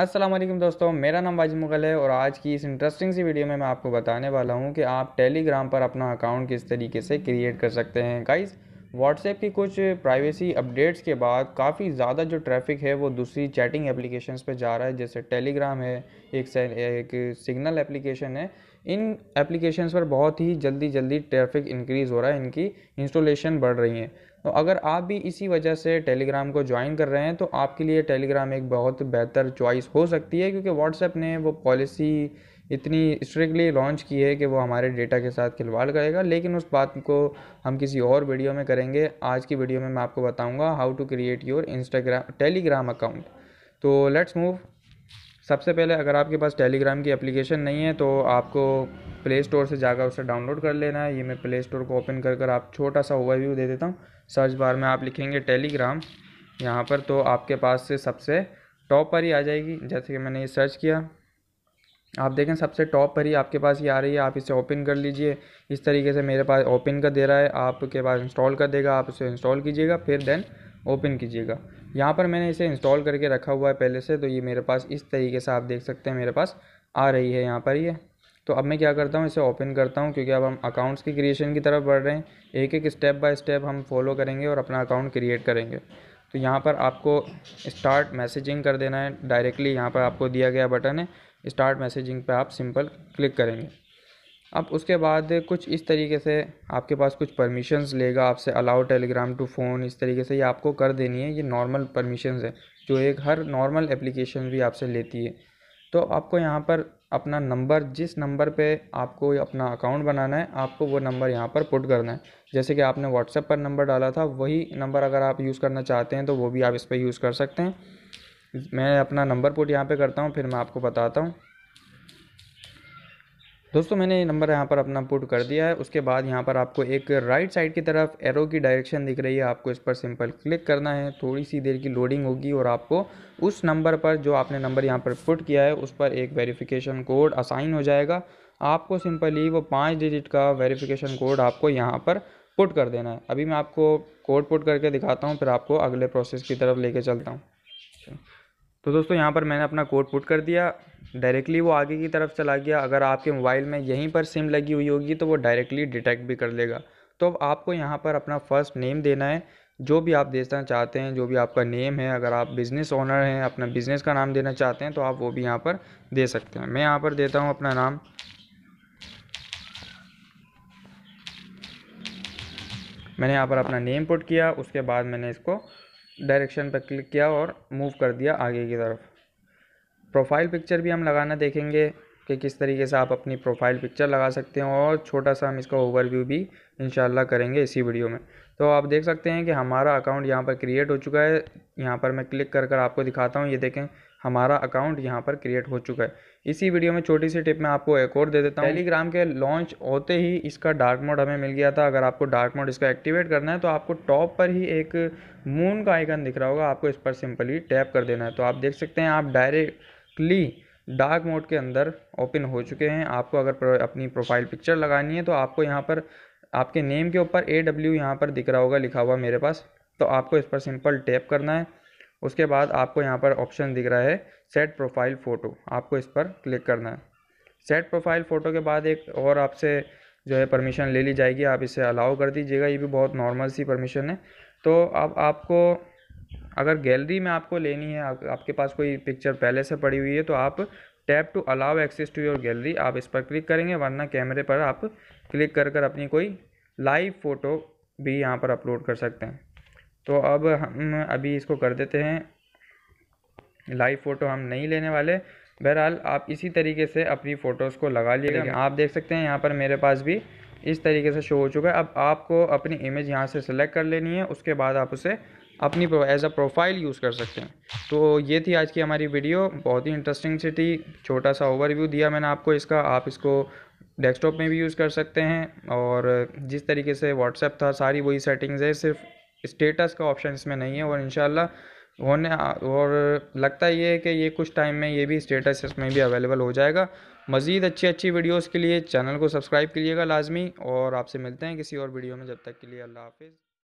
अस्सलाम वालेकुम दोस्तों मेरा नाम वाजिद मुगल है और आज की इस इंटरेस्टिंग सी वीडियो में मैं आपको बताने वाला हूँ कि आप टेलीग्राम पर अपना अकाउंट किस तरीके से क्रिएट कर सकते हैं गाइस व्हाट्सएप की कुछ प्राइवेसी अपडेट्स के बाद काफ़ी ज़्यादा जो ट्रैफिक है वो दूसरी चैटिंग एप्लीकेशंस पे जा रहा है जैसे टेलीग्राम है एक एक सिग्नल एप्लीकेशन है इन एप्लीकेशंस पर बहुत ही जल्दी जल्दी ट्रैफिक इंक्रीज़ हो रहा है इनकी इंस्टॉलेशन बढ़ रही है तो अगर आप भी इसी वजह से टेलीग्राम को ज्वाइन कर रहे हैं तो आपके लिए टेलीग्राम एक बहुत बेहतर चॉइस हो सकती है क्योंकि व्हाट्सएप ने वो पॉलिसी इतनी स्ट्रिक्टली लॉन्च की है कि वो हमारे डेटा के साथ खिलवाड़ करेगा लेकिन उस बात को हम किसी और वीडियो में करेंगे आज की वीडियो में मैं आपको बताऊंगा how to create your Instagram Telegram account तो लेट्स मूव सबसे पहले अगर आपके पास टेलीग्राम की एप्लीकेशन नहीं है तो आपको प्ले स्टोर से जाकर उसे डाउनलोड कर लेना है ये मैं प्ले स्टोर को ओपन कर कर आप छोटा सा ओवरव्यू दे देता हूँ सर्च बार में आप लिखेंगे टेलीग्राम यहाँ पर तो आपके पास से सबसे टॉप पर ही आ जाएगी जैसे कि मैंने ये सर्च किया आप देखें सबसे टॉप पर ही आपके पास ये आ रही है आप इसे ओपन कर लीजिए इस तरीके से मेरे पास ओपन का दे रहा है आपके पास इंस्टॉल कर देगा आप इसे इंस्टॉल कीजिएगा फिर देन ओपन कीजिएगा यहाँ पर मैंने इसे इंस्टॉल करके रखा हुआ है पहले से तो ये मेरे पास इस तरीके से आप देख सकते हैं मेरे पास आ रही है यहाँ पर ये तो अब मैं क्या करता हूँ इसे ओपन करता हूँ क्योंकि अब हम अकाउंट्स की क्रिएशन की तरफ बढ़ रहे हैं एक एक स्टेप बाय स्टेप हम फॉलो करेंगे और अपना अकाउंट क्रिएट करेंगे तो यहाँ पर आपको स्टार्ट मैसेजिंग कर देना है डायरेक्टली यहाँ पर आपको दिया गया बटन है स्टार्ट मैसेजिंग पे आप सिंपल क्लिक करेंगे अब उसके बाद कुछ इस तरीके से आपके पास कुछ परमिशंस लेगा आपसे अलाउ टेलीग्राम टू फ़ोन इस तरीके से ये आपको कर देनी है ये नॉर्मल परमिशंस है जो एक हर नॉर्मल एप्लीकेशन भी आपसे लेती है तो आपको यहाँ पर अपना नंबर जिस नंबर पे आपको अपना अकाउंट बनाना है आपको वो नंबर यहाँ पर पुट करना है जैसे कि आपने व्हाट्सएप पर नंबर डाला था वही नंबर अगर आप यूज़ करना चाहते हैं तो वो भी आप इस पर यूज़ कर सकते हैं मैं अपना नंबर पुट यहाँ पर करता हूँ फिर मैं आपको बताता हूँ दोस्तों मैंने ये नंबर यहाँ पर अपना पुट कर दिया है उसके बाद यहाँ पर आपको एक राइट साइड की तरफ एरो की डायरेक्शन दिख रही है आपको इस पर सिंपल क्लिक करना है थोड़ी सी देर की लोडिंग होगी और आपको उस नंबर पर जो आपने नंबर यहाँ पर पुट किया है उस पर एक वेरिफिकेशन कोड असाइन हो जाएगा आपको सिंपली वो पाँच डिजिट का वेरीफ़िकेशन कोड आपको यहाँ पर पुट कर देना है अभी मैं आपको कोड पुट करके दिखाता हूँ फिर आपको अगले प्रोसेस की तरफ ले चलता हूँ तो दोस्तों यहाँ पर मैंने अपना कोड पुट कर दिया डायरेक्टली वो आगे की तरफ चला गया अगर आपके मोबाइल में यहीं पर सिम लगी हुई होगी तो वो डायरेक्टली डिटेक्ट भी कर लेगा तो अब आपको यहाँ पर अपना फ़र्स्ट नेम देना है जो भी आप देना चाहते हैं जो भी आपका नेम है अगर आप बिज़नेस ओनर हैं अपना बिज़नेस का नाम देना चाहते हैं तो आप वो भी यहाँ पर दे सकते हैं मैं यहाँ पर देता हूँ अपना नाम मैंने यहाँ पर अपना नेम पुट किया उसके बाद मैंने इसको डायरेक्शन पर क्लिक किया और मूव कर दिया आगे की तरफ प्रोफाइल पिक्चर भी हम लगाना देखेंगे कि किस तरीके से आप अपनी प्रोफाइल पिक्चर लगा सकते हैं और छोटा सा हम इसका ओवरव्यू भी इन करेंगे इसी वीडियो में तो आप देख सकते हैं कि हमारा अकाउंट यहाँ पर क्रिएट हो चुका है यहाँ पर मैं क्लिक कर कर आपको दिखाता हूँ ये देखें हमारा अकाउंट यहाँ पर क्रिएट हो चुका है इसी वीडियो में छोटी सी टिप मैं आपको एक और दे देता हूँ टेलीग्राम के लॉन्च होते ही इसका डार्क मोड हमें मिल गया था अगर आपको डार्क मोड इसका एक्टिवेट करना है तो आपको टॉप पर ही एक मून का आइकन दिख रहा होगा आपको इस पर सिंपली टैप कर देना है तो आप देख सकते हैं आप डायरेक्टली डार्क मोड के अंदर ओपन हो चुके हैं आपको अगर अपनी प्रोफाइल पिक्चर लगानी है तो आपको यहाँ पर आपके नेम के ऊपर ए डब्ल्यू यहाँ पर दिख रहा होगा लिखा हुआ मेरे पास तो आपको इस पर सिंपल टैप करना है उसके बाद आपको यहाँ पर ऑप्शन दिख रहा है सेट प्रोफाइल फ़ोटो आपको इस पर क्लिक करना है सेट प्रोफाइल फ़ोटो के बाद एक और आपसे जो है परमिशन ले ली जाएगी आप इसे अलाउ कर दीजिएगा ये भी बहुत नॉर्मल सी परमिशन है तो अब आपको अगर गैलरी में आपको लेनी है आप, आपके पास कोई पिक्चर पहले से पड़ी हुई है तो आप tap to allow access to your gallery आप इस पर क्लिक करेंगे वरना कैमरे पर आप क्लिक कर कर अपनी कोई लाइव फ़ोटो भी यहाँ पर अपलोड कर सकते हैं तो अब हम अभी इसको कर देते हैं लाइव फ़ोटो हम नहीं लेने वाले बहरहाल आप इसी तरीके से अपनी फ़ोटोज़ को लगा लिए आप देख सकते हैं यहाँ पर मेरे पास भी इस तरीके से शो हो चुका है अब आपको अपनी इमेज यहाँ से सेलेक्ट कर लेनी है उसके बाद आप उसे अपनी एज अ प्रोफाइल यूज़ कर सकते हैं तो ये थी आज की हमारी वीडियो बहुत ही इंटरेस्टिंग सी थी छोटा सा ओवरव्यू दिया मैंने आपको इसका आप इसको डेस्कटॉप में भी यूज़ कर सकते हैं और जिस तरीके से व्हाट्सएप था सारी वही सेटिंग्स है सिर्फ स्टेटस का ऑप्शन इसमें नहीं है और इन होने और लगता ये है कि ये कुछ टाइम में ये भी स्टेटस इसमें भी अवेलेबल हो जाएगा मज़ीद अच्छी अच्छी वीडियोज़ के लिए चैनल को सब्सक्राइब कीजिएगा लाजमी और आपसे मिलते हैं किसी और वीडियो में जब तक के लिए अल्लाह हाफिज़